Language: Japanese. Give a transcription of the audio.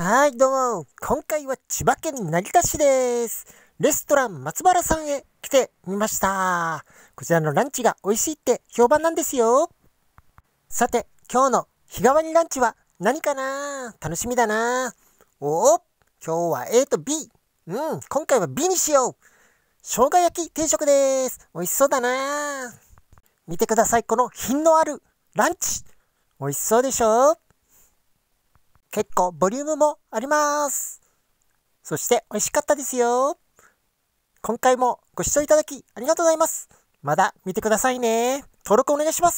はい、どうも。今回は千葉県成田市です。レストラン松原さんへ来てみました。こちらのランチが美味しいって評判なんですよ。さて、今日の日替わりランチは何かな楽しみだな。おお今日は A と B。うん、今回は B にしよう。生姜焼き定食です。美味しそうだな。見てください、この品のあるランチ。美味しそうでしょ結構ボリュームもあります。そして美味しかったですよ。今回もご視聴いただきありがとうございます。まだ見てくださいね。登録お願いします。